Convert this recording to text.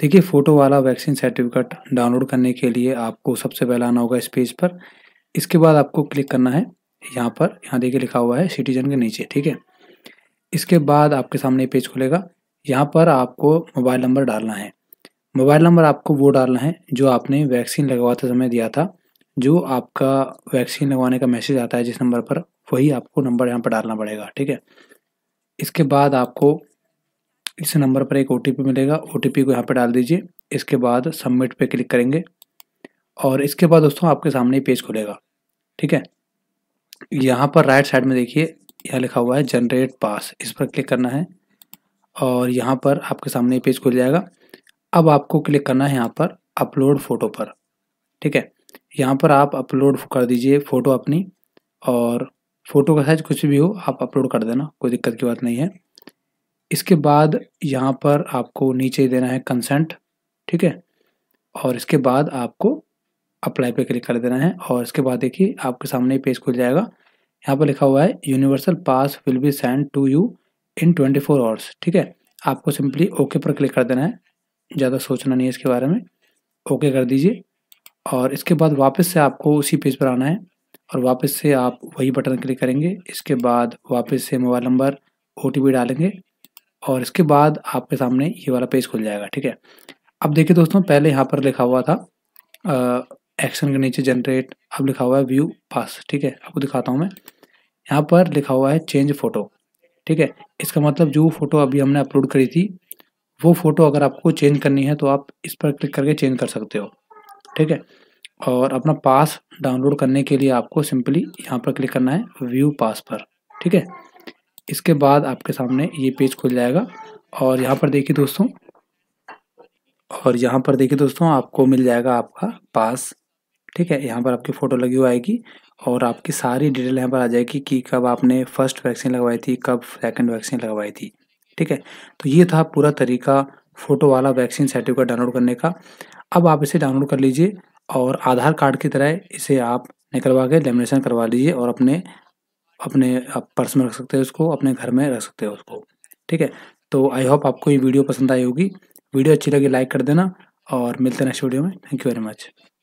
देखिए फ़ोटो वाला vaccine certificate download करने के लिए आपको सबसे पहले आना होगा इस पेज पर इसके बाद आपको क्लिक करना है यहाँ पर यहाँ देखिए लिखा हुआ है सिटीजन के नीचे ठीक है इसके बाद आपके सामने पेज खुलेगा यहाँ पर आपको मोबाइल नंबर डालना है मोबाइल नंबर आपको वो डालना है जो आपने वैक्सीन लगवाते समय दिया था जो आपका वैक्सीन लगवाने का मैसेज आता है जिस नंबर पर वही आपको नंबर यहाँ पर डालना पड़ेगा ठीक है इसके बाद आपको इस नंबर पर एक ओ मिलेगा ओ को यहाँ पर डाल दीजिए इसके बाद सबमिट पर क्लिक करेंगे और इसके बाद दोस्तों आपके सामने पेज खुलेगा ठीक है यहाँ पर राइट साइड में देखिए यहाँ लिखा हुआ है जनरेट पास इस पर क्लिक करना है और यहाँ पर आपके सामने पेज खुल जाएगा अब आपको क्लिक करना है यहाँ पर अपलोड फ़ोटो पर ठीक है यहाँ पर आप अपलोड कर दीजिए फ़ोटो अपनी और फ़ोटो का साइज कुछ भी हो आप अपलोड कर देना कोई दिक्कत की बात नहीं है इसके बाद यहाँ पर आपको नीचे देना है कंसेंट ठीक है और इसके बाद आपको अप्लाई पे क्लिक कर देना है और इसके बाद देखिए आपके सामने पेज खुल जाएगा यहाँ पर लिखा हुआ है universal pass will be send to you in twenty four hours ठीक है आपको सिंपली ओके पर क्लिक कर देना है ज़्यादा सोचना नहीं है इसके बारे में ओके कर दीजिए और इसके बाद वापस से आपको उसी पेज पर आना है और वापस से आप वही बटन क्लिक करेंगे इसके बाद वापस से मोबाइल नंबर ओ डालेंगे और इसके बाद आपके सामने ये वाला पेज खुल जाएगा ठीक है अब देखिए दोस्तों पहले यहाँ पर लिखा हुआ था एक्शन के नीचे जनरेट अब लिखा हुआ है व्यू पास ठीक है आपको दिखाता हूँ मैं यहाँ पर लिखा हुआ है चेंज फोटो ठीक है इसका मतलब जो फोटो अभी हमने अपलोड करी थी वो फोटो अगर आपको चेंज करनी है तो आप इस पर क्लिक करके चेंज कर सकते हो ठीक है और अपना पास डाउनलोड करने के लिए आपको सिंपली यहाँ पर क्लिक करना है व्यू पास पर ठीक है इसके बाद आपके सामने ये पेज खुल जाएगा और यहाँ पर देखिए दोस्तों और यहाँ पर देखिए दोस्तों आपको मिल जाएगा आपका पास ठीक है यहाँ पर आपकी फ़ोटो लगी हुई आएगी और आपकी सारी डिटेल यहाँ पर आ जाएगी कि कब आपने फर्स्ट वैक्सीन लगवाई थी कब सेकंड वैक्सीन लगवाई थी ठीक है तो ये था पूरा तरीका फ़ोटो वाला वैक्सीन सर्टिफिकेट डाउनलोड करने का अब आप इसे डाउनलोड कर लीजिए और आधार कार्ड की तरह इसे आप निकलवा के लेमिनेशन करवा लीजिए और अपने अपने आप पर्स में रख सकते हो उसको अपने घर में रख सकते हो उसको ठीक है तो आई होप आपको ये वीडियो पसंद आई होगी वीडियो अच्छी लगी लाइक कर देना और मिलते हैं नेक्स्ट वीडियो में थैंक यू वेरी मच